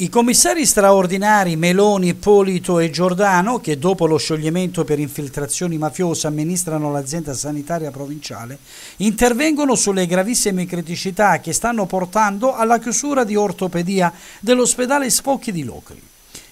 I commissari straordinari Meloni, Polito e Giordano, che dopo lo scioglimento per infiltrazioni mafiose amministrano l'azienda sanitaria provinciale, intervengono sulle gravissime criticità che stanno portando alla chiusura di ortopedia dell'ospedale Spocchi di Locri.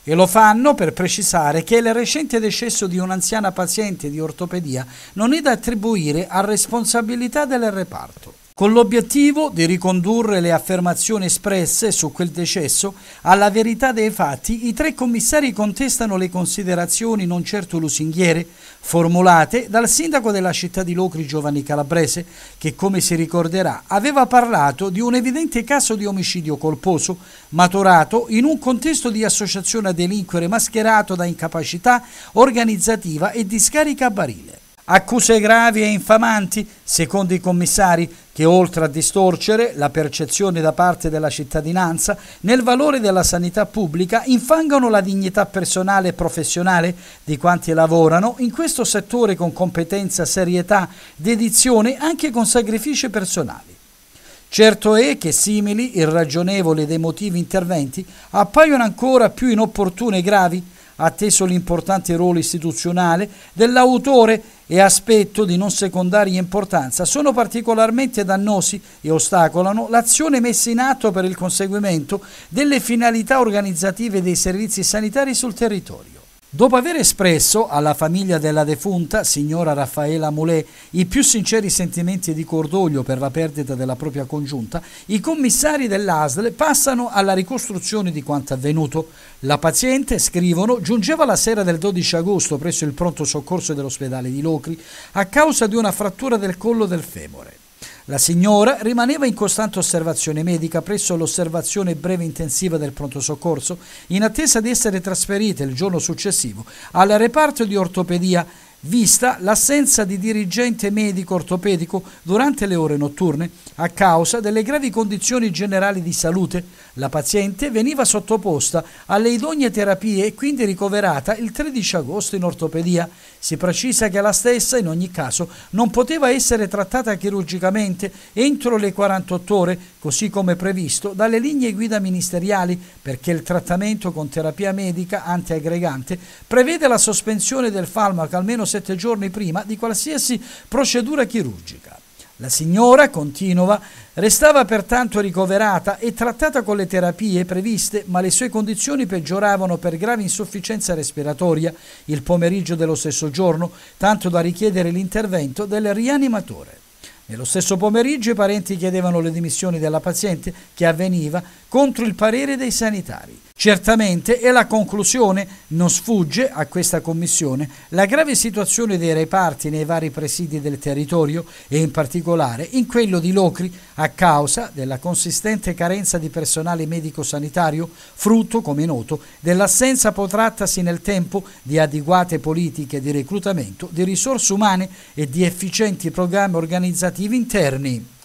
E lo fanno per precisare che il recente decesso di un'anziana paziente di ortopedia non è da attribuire a responsabilità del reparto con l'obiettivo di ricondurre le affermazioni espresse su quel decesso alla verità dei fatti, i tre commissari contestano le considerazioni non certo lusinghiere formulate dal sindaco della città di Locri Giovanni Calabrese, che come si ricorderà aveva parlato di un evidente caso di omicidio colposo maturato in un contesto di associazione a delinquere mascherato da incapacità organizzativa e di scarica a barile. Accuse gravi e infamanti, secondo i commissari, che oltre a distorcere la percezione da parte della cittadinanza nel valore della sanità pubblica, infangano la dignità personale e professionale di quanti lavorano in questo settore con competenza, serietà, dedizione, anche con sacrifici personali. Certo è che simili, irragionevoli ed emotivi interventi appaiono ancora più inopportuni e gravi, atteso l'importante ruolo istituzionale dell'autore e aspetto di non secondaria importanza sono particolarmente dannosi e ostacolano l'azione messa in atto per il conseguimento delle finalità organizzative dei servizi sanitari sul territorio. Dopo aver espresso alla famiglia della defunta, signora Raffaela Moulet, i più sinceri sentimenti di cordoglio per la perdita della propria congiunta, i commissari dell'ASL passano alla ricostruzione di quanto avvenuto. La paziente, scrivono, giungeva la sera del 12 agosto presso il pronto soccorso dell'ospedale di Locri a causa di una frattura del collo del femore. La signora rimaneva in costante osservazione medica presso l'osservazione breve intensiva del pronto soccorso in attesa di essere trasferita il giorno successivo al reparto di ortopedia vista l'assenza di dirigente medico ortopedico durante le ore notturne a causa delle gravi condizioni generali di salute. La paziente veniva sottoposta alle idonee terapie e quindi ricoverata il 13 agosto in ortopedia. Si precisa che la stessa, in ogni caso, non poteva essere trattata chirurgicamente entro le 48 ore così come previsto dalle linee guida ministeriali, perché il trattamento con terapia medica antiaggregante prevede la sospensione del farmaco almeno sette giorni prima di qualsiasi procedura chirurgica. La signora, continua, restava pertanto ricoverata e trattata con le terapie previste, ma le sue condizioni peggioravano per grave insufficienza respiratoria il pomeriggio dello stesso giorno, tanto da richiedere l'intervento del rianimatore. Nello stesso pomeriggio i parenti chiedevano le dimissioni della paziente che avveniva contro il parere dei sanitari. Certamente, e la conclusione non sfugge a questa commissione, la grave situazione dei reparti nei vari presidi del territorio e in particolare in quello di Locri a causa della consistente carenza di personale medico-sanitario, frutto, come noto, dell'assenza potrattasi nel tempo di adeguate politiche di reclutamento, di risorse umane e di efficienti programmi organizzativi relativi interni.